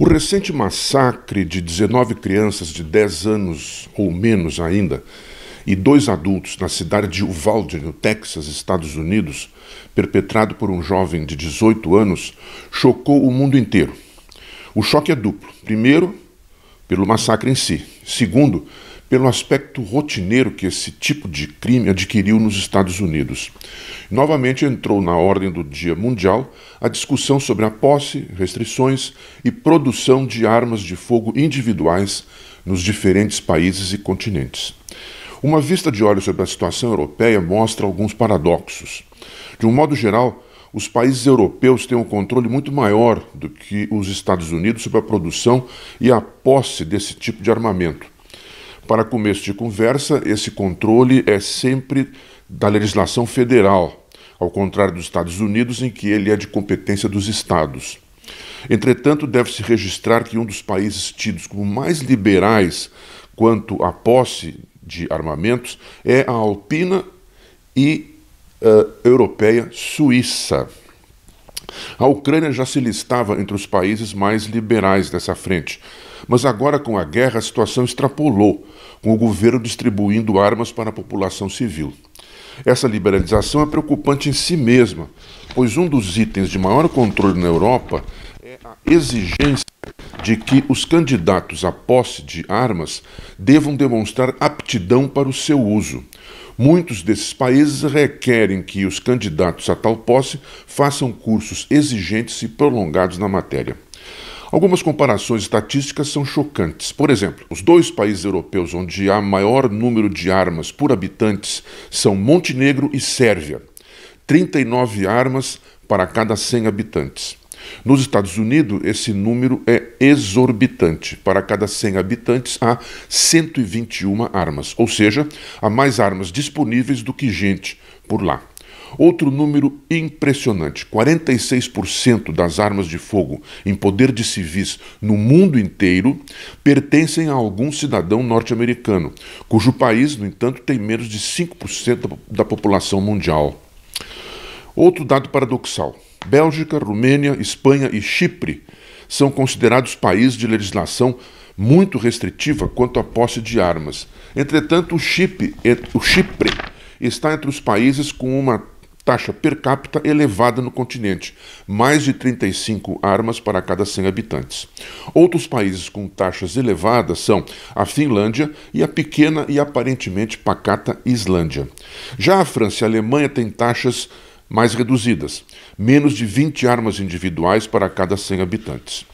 O recente massacre de 19 crianças de 10 anos ou menos ainda e dois adultos na cidade de Uvalde, no Texas, Estados Unidos, perpetrado por um jovem de 18 anos, chocou o mundo inteiro. O choque é duplo. Primeiro, pelo massacre em si. Segundo, pelo aspecto rotineiro que esse tipo de crime adquiriu nos Estados Unidos. Novamente entrou na ordem do dia mundial a discussão sobre a posse, restrições e produção de armas de fogo individuais nos diferentes países e continentes. Uma vista de olhos sobre a situação europeia mostra alguns paradoxos. De um modo geral, os países europeus têm um controle muito maior do que os Estados Unidos sobre a produção e a posse desse tipo de armamento. Para começo de conversa, esse controle é sempre da legislação federal, ao contrário dos Estados Unidos, em que ele é de competência dos estados. Entretanto, deve-se registrar que um dos países tidos como mais liberais quanto à posse de armamentos é a alpina e uh, europeia Suíça. A Ucrânia já se listava entre os países mais liberais dessa frente, mas agora, com a guerra, a situação extrapolou, com o governo distribuindo armas para a população civil. Essa liberalização é preocupante em si mesma, pois um dos itens de maior controle na Europa é a exigência de que os candidatos à posse de armas devam demonstrar aptidão para o seu uso. Muitos desses países requerem que os candidatos a tal posse façam cursos exigentes e prolongados na matéria. Algumas comparações estatísticas são chocantes. Por exemplo, os dois países europeus onde há maior número de armas por habitantes são Montenegro e Sérvia. 39 armas para cada 100 habitantes. Nos Estados Unidos, esse número é exorbitante. Para cada 100 habitantes, há 121 armas, ou seja, há mais armas disponíveis do que gente por lá. Outro número impressionante: 46% das armas de fogo em poder de civis no mundo inteiro pertencem a algum cidadão norte-americano, cujo país, no entanto, tem menos de 5% da população mundial. Outro dado paradoxal: Bélgica, Romênia, Espanha e Chipre são considerados países de legislação muito restritiva quanto à posse de armas. Entretanto, o Chipre, o Chipre está entre os países com uma taxa per capita elevada no continente, mais de 35 armas para cada 100 habitantes. Outros países com taxas elevadas são a Finlândia e a pequena e aparentemente pacata Islândia. Já a França e a Alemanha têm taxas mais reduzidas, menos de 20 armas individuais para cada 100 habitantes.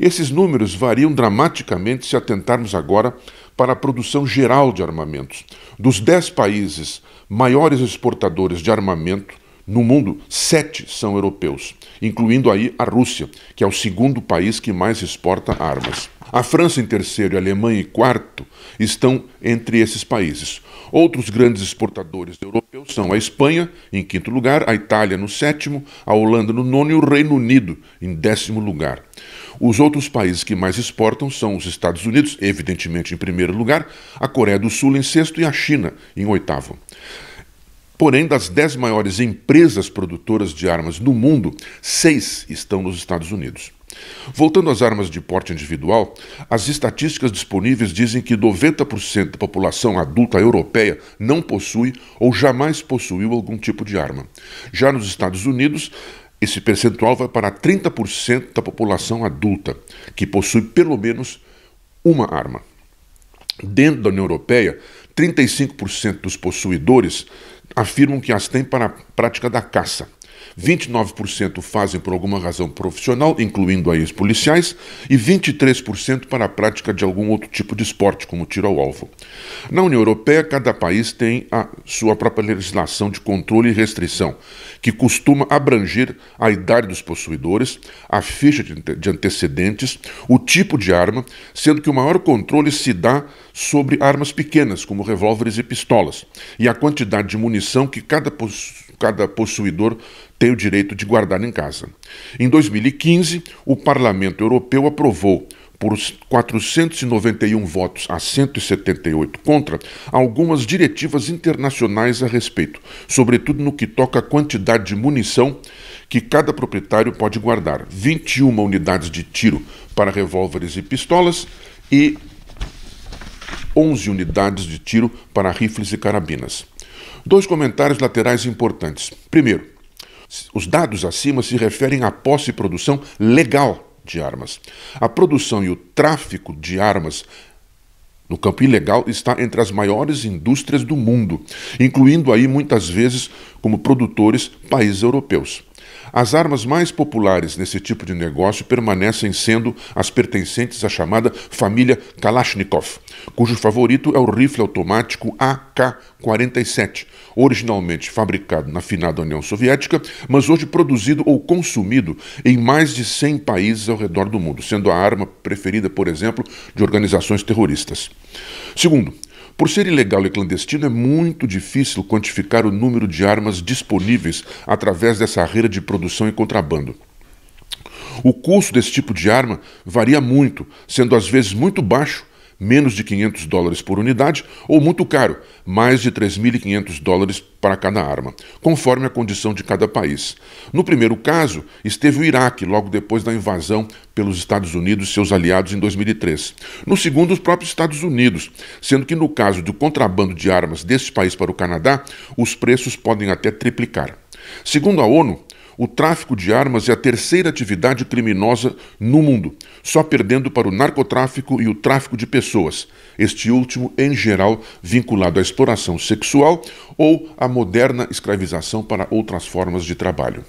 Esses números variam dramaticamente se atentarmos agora para a produção geral de armamentos dos dez países maiores exportadores de armamento no mundo, sete são europeus, incluindo aí a Rússia, que é o segundo país que mais exporta armas. A França em terceiro e a Alemanha em quarto estão entre esses países. Outros grandes exportadores europeus são a Espanha, em quinto lugar, a Itália no sétimo, a Holanda no nono e o Reino Unido em décimo lugar. Os outros países que mais exportam são os Estados Unidos, evidentemente em primeiro lugar, a Coreia do Sul em sexto e a China em oitavo. Porém, das dez maiores empresas produtoras de armas no mundo, seis estão nos Estados Unidos. Voltando às armas de porte individual, as estatísticas disponíveis dizem que 90% da população adulta europeia não possui ou jamais possuiu algum tipo de arma. Já nos Estados Unidos, esse percentual vai para 30% da população adulta, que possui pelo menos uma arma. Dentro da União Europeia, 35% dos possuidores afirmam que as tem para a prática da caça. 29% fazem por alguma razão profissional, incluindo aí policiais e 23% para a prática de algum outro tipo de esporte, como tiro ao alvo. Na União Europeia, cada país tem a sua própria legislação de controle e restrição, que costuma abranger a idade dos possuidores, a ficha de antecedentes, o tipo de arma, sendo que o maior controle se dá sobre armas pequenas, como revólveres e pistolas, e a quantidade de munição que cada, possu cada possuidor tem o direito de guardar em casa. Em 2015, o Parlamento Europeu aprovou por 491 votos a 178 contra, algumas diretivas internacionais a respeito, sobretudo no que toca à quantidade de munição que cada proprietário pode guardar: 21 unidades de tiro para revólveres e pistolas e 11 unidades de tiro para rifles e carabinas. Dois comentários laterais importantes. Primeiro, os dados acima se referem à posse e produção legal de armas. A produção e o tráfico de armas no campo ilegal está entre as maiores indústrias do mundo, incluindo aí muitas vezes como produtores países europeus. As armas mais populares nesse tipo de negócio permanecem sendo as pertencentes à chamada família Kalashnikov, cujo favorito é o rifle automático AK-47, originalmente fabricado na finada União Soviética, mas hoje produzido ou consumido em mais de 100 países ao redor do mundo, sendo a arma preferida, por exemplo, de organizações terroristas. Segundo, por ser ilegal e clandestino, é muito difícil quantificar o número de armas disponíveis através dessa rede de produção e contrabando. O custo desse tipo de arma varia muito, sendo às vezes muito baixo menos de 500 dólares por unidade, ou muito caro, mais de 3.500 dólares para cada arma, conforme a condição de cada país. No primeiro caso, esteve o Iraque, logo depois da invasão pelos Estados Unidos e seus aliados em 2003. No segundo, os próprios Estados Unidos, sendo que no caso do contrabando de armas desse país para o Canadá, os preços podem até triplicar. Segundo a ONU, o tráfico de armas é a terceira atividade criminosa no mundo, só perdendo para o narcotráfico e o tráfico de pessoas, este último, em geral, vinculado à exploração sexual ou à moderna escravização para outras formas de trabalho.